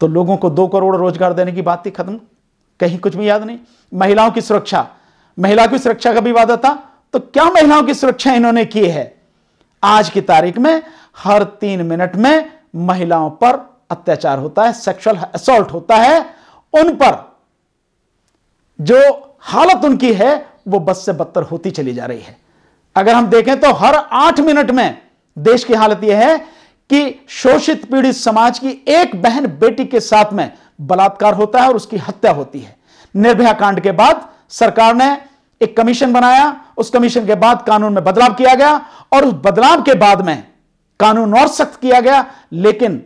तो लोगों को दो करोड़ रोजगार देने की बात थी खत्म कहीं कुछ भी याद नहीं महिलाओं की सुरक्षा महिला की सुरक्षा का भी वादा था तो क्या महिलाओं की सुरक्षा इन्होंने की है आज की तारीख में हर तीन मिनट में महिलाओं पर अत्याचार होता है सेक्सुअल असोल्ट होता है उन पर जो हालत उनकी है वो बद से बदतर होती चली जा रही है अगर हम देखें तो हर आठ मिनट में देश की हालत यह है कि शोषित पीड़ित समाज की एक बहन बेटी के साथ में बलात्कार होता है और उसकी हत्या होती है निर्भया कांड के बाद सरकार ने एक कमीशन बनाया उस कमीशन के बाद कानून में बदलाव किया गया और उस बदलाव के बाद में कानून और सख्त किया गया लेकिन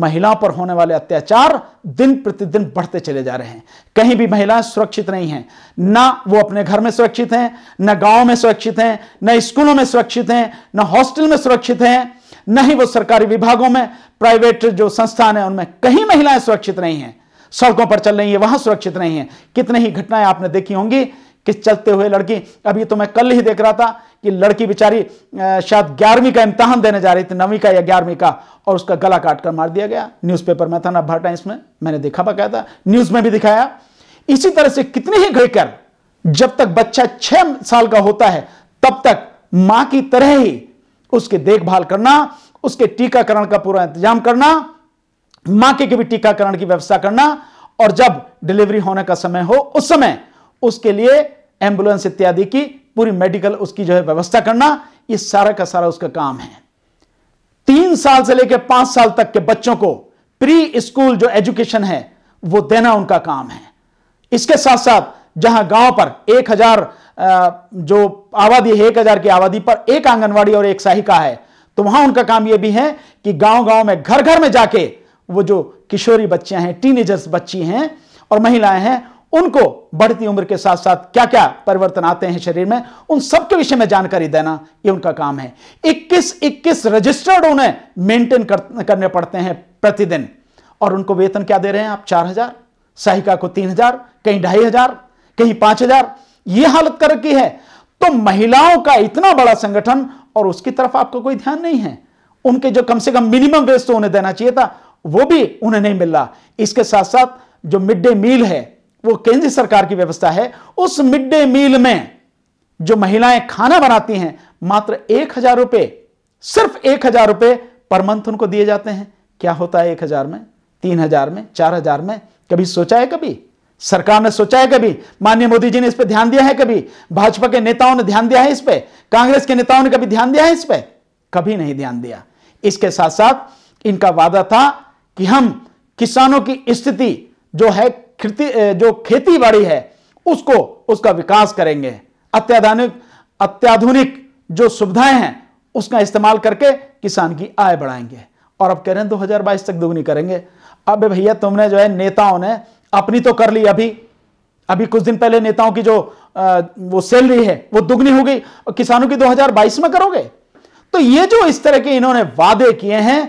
महिलाओं पर होने वाले अत्याचार दिन प्रतिदिन बढ़ते चले जा रहे हैं कहीं भी महिलाएं सुरक्षित नहीं हैं ना वो अपने घर में सुरक्षित हैं ना गांव में सुरक्षित हैं ना स्कूलों में सुरक्षित हैं ना हॉस्टल में सुरक्षित हैं न ही वो सरकारी विभागों में प्राइवेट जो संस्थान है उनमें कहीं महिलाएं सुरक्षित नहीं हैं सड़कों पर चल रही है वहां सुरक्षित नहीं है कितने ही घटनाएं आपने देखी होंगी कि चलते हुए लड़की अभी तो मैं कल ही देख रहा था कि लड़की बेचारी शायद ग्यारहवीं का इम्तहान देने जा रही थी नवीं का या ग्यारहवीं का और उसका गला काट कर मार दिया गया न्यूज़पेपर में था ना टाइम्स में मैंने देखा था न्यूज़ में भी दिखाया इसी तरह से कितने ही घड़कर जब तक बच्चा छह साल का होता है तब तक मां की तरह ही उसके देखभाल करना उसके टीकाकरण का पूरा इंतजाम करना मां के, के भी टीकाकरण की व्यवस्था करना और जब डिलीवरी होने का समय हो उस समय उसके लिए एम्बुलेंस इत्यादि की पूरी मेडिकल उसकी जो है व्यवस्था करना ये सारा का सारा उसका काम है तीन साल से लेकर पांच साल तक के बच्चों को प्री स्कूल जो एजुकेशन है वो देना उनका काम है इसके साथ साथ जहां गांव पर एक हजार जो आबादी है एक हजार की आबादी पर एक आंगनवाड़ी और एक सहायिका है तो वहां उनका काम यह भी है कि गांव गांव में घर घर में जाके वो जो किशोरी बच्चियां हैं टीनेजर्स बच्ची हैं और महिलाएं हैं उनको बढ़ती उम्र के साथ साथ क्या क्या परिवर्तन आते हैं शरीर में उन सब के विषय में जानकारी देना ये उनका काम है 21 21 रजिस्टर्ड उन्हें मेंटेन कर, करने पड़ते हैं प्रतिदिन और उनको वेतन क्या दे रहे हैं आप चार हजार सहायिका को तीन हजार कहीं ढाई हजार कहीं पांच हजार यह हालत कर रखी है तो महिलाओं का इतना बड़ा संगठन और उसकी तरफ आपका कोई ध्यान नहीं है उनके जो कम से कम मिनिमम वेज तो उन्हें देना चाहिए था वो भी उन्हें नहीं मिल रहा इसके साथ साथ जो मिड डे मील है वो केंद्र सरकार की व्यवस्था है उस मिड डे मील में जो महिलाएं खाना बनाती हैं मात्र एक हजार रुपए सिर्फ एक हजार रुपए पर मंथ उनको दिए जाते हैं क्या होता है एक हजार में तीन हजार में चार हजार में कभी सोचा है कभी सरकार ने सोचा है कभी माननीय मोदी जी ने इस पर ध्यान दिया है कभी भाजपा के नेताओं ने ध्यान दिया है इस पर कांग्रेस के नेताओं ने कभी ध्यान दिया है इस पर कभी नहीं ध्यान दिया इसके साथ साथ इनका वादा था कि हम किसानों की स्थिति जो है जो खेती बाड़ी है उसको उसका विकास करेंगे अत्याधुनिक अत्याधुनिक जो सुविधाएं हैं उसका इस्तेमाल करके किसान की आय बढ़ाएंगे और अब कह रहे हैं दो तक दोगुनी करेंगे अब भैया तुमने जो है नेताओं ने अपनी तो कर ली अभी अभी कुछ दिन पहले नेताओं की जो आ, वो सैलरी है वो दुगनी हो गई और किसानों की 2022 में करोगे तो ये जो इस तरह के इन्होंने वादे किए हैं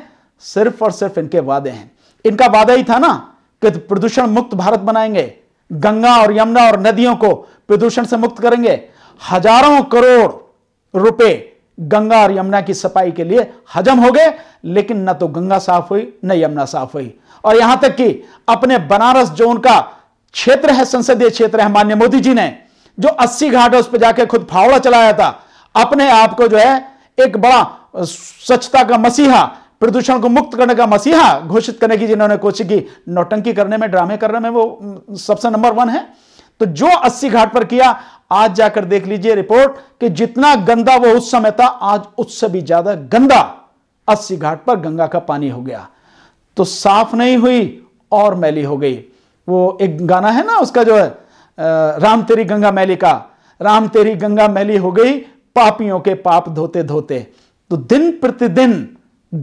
सिर्फ और सिर्फ इनके वादे हैं इनका वादा ही था ना कि प्रदूषण मुक्त भारत बनाएंगे गंगा और यमुना और नदियों को प्रदूषण से मुक्त करेंगे हजारों करोड़ रुपए गंगा और यमुना की सफाई के लिए हजम हो गए लेकिन ना तो गंगा साफ हुई न यमुना साफ हुई और यहां तक कि अपने बनारस जो उनका क्षेत्र है संसदीय क्षेत्र है मान्य मोदी जी ने जो अस्सी घाट है उस पर जाकर खुद फावड़ा चलाया था अपने आप को जो है एक बड़ा स्वच्छता का मसीहा प्रदूषण को मुक्त करने का मसीहा घोषित करने की जिन्होंने कोशिश की नौटंकी करने में ड्रामे करने में वो सबसे नंबर वन है तो जो अस्सी घाट पर किया आज जाकर देख लीजिए रिपोर्ट कि जितना गंदा वो उस समय था आज उससे भी ज्यादा गंदा अस्सी घाट पर गंगा का पानी हो गया तो साफ नहीं हुई और मैली हो गई वो एक गाना है ना उसका जो है राम तेरी गंगा मैली का राम तेरी गंगा मैली हो गई पापियों के पाप धोते धोते तो दिन प्रतिदिन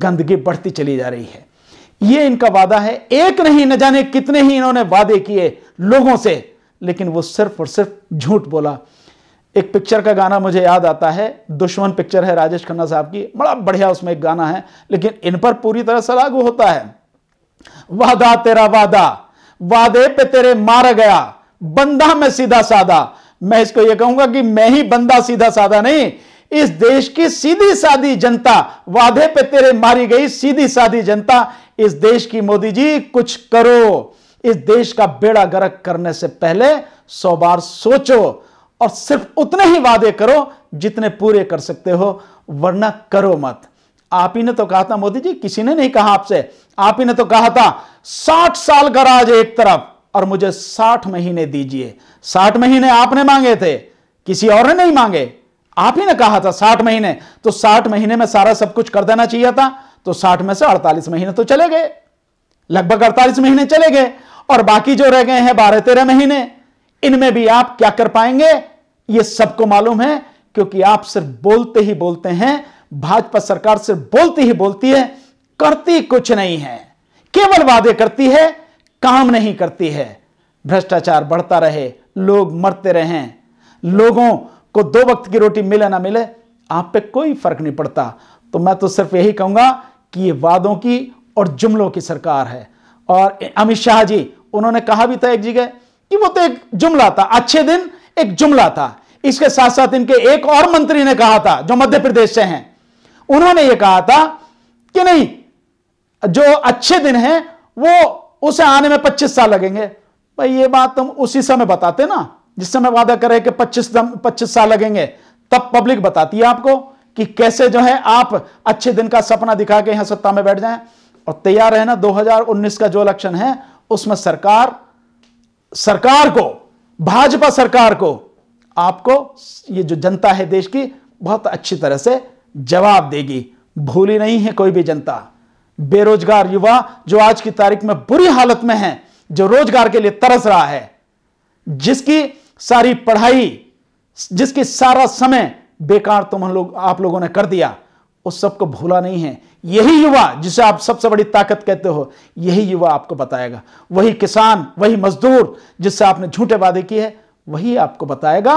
गंदगी बढ़ती चली जा रही है ये इनका वादा है एक नहीं न जाने कितने ही इन्होंने वादे किए लोगों से लेकिन वो सिर्फ और सिर्फ झूठ बोला एक पिक्चर का गाना मुझे याद आता है दुश्मन पिक्चर है राजेश खन्ना साहब की बड़ा बढ़िया उसमें एक गाना है लेकिन इन पर पूरी तरह से लागू होता है वादा तेरा वादा वादे पे तेरे मारा गया बंदा मैं सीधा साधा मैं इसको यह कहूंगा कि मैं ही बंदा सीधा साधा नहीं इस देश की सीधी साधी जनता वादे पे तेरे मारी गई सीधी साधी जनता इस देश की मोदी जी कुछ करो इस देश का बेड़ा गरक करने से पहले सौ बार सोचो और सिर्फ उतने ही वादे करो जितने पूरे कर सकते हो वरना करो मत आप ही ने तो कहा था मोदी जी किसी ने नहीं कहा आपसे आप ही ने तो कहा था साठ साल का राज एक तरफ और मुझे साठ महीने दीजिए साठ महीने आपने मांगे थे किसी और ने नहीं मांगे आप ही ने कहा था साठ महीने तो साठ महीने में सारा सब कुछ कर देना चाहिए था तो साठ में से अड़तालीस महीने तो चले गए लगभग अड़तालीस महीने चले गए और बाकी जो रह गए हैं बारह तेरह महीने इनमें भी आप क्या कर पाएंगे ये सबको मालूम है क्योंकि आप सिर्फ बोलते ही बोलते हैं भाजपा सरकार सिर्फ बोलती ही बोलती है करती कुछ नहीं है केवल वादे करती है काम नहीं करती है भ्रष्टाचार बढ़ता रहे लोग मरते रहे लोगों को दो वक्त की रोटी मिले ना मिले आप पे कोई फर्क नहीं पड़ता तो मैं तो सिर्फ यही कहूंगा कि ये वादों की और जुमलों की सरकार है और अमित शाह जी उन्होंने कहा भी था एक जगह कि वो तो एक जुमला था अच्छे दिन एक जुमला था इसके साथ साथ इनके एक और मंत्री ने कहा था जो मध्य प्रदेश से हैं उन्होंने यह कहा था कि नहीं जो अच्छे दिन हैं वो उसे आने में 25 साल लगेंगे भाई ये बात तुम उसी समय बताते ना जिस समय वादा करे कि 25 पच्चीस साल लगेंगे तब पब्लिक बताती है आपको कि कैसे जो है आप अच्छे दिन का सपना दिखा के यहां सत्ता में बैठ जाएं और तैयार है ना 2019 का जो इलेक्शन है उसमें सरकार सरकार को भाजपा सरकार को आपको ये जो जनता है देश की बहुत अच्छी तरह से जवाब देगी भूली नहीं है कोई भी जनता बेरोजगार युवा जो आज की तारीख में बुरी हालत में है जो रोजगार के लिए तरस रहा है जिसकी सारी पढ़ाई जिसकी सारा समय बेकार तुम लोग आप लोगों ने कर दिया उस सबको भूला नहीं है यही युवा जिसे आप सबसे बड़ी ताकत कहते हो यही युवा आपको बताएगा वही किसान वही मजदूर जिससे आपने झूठे वादे किए वही आपको बताएगा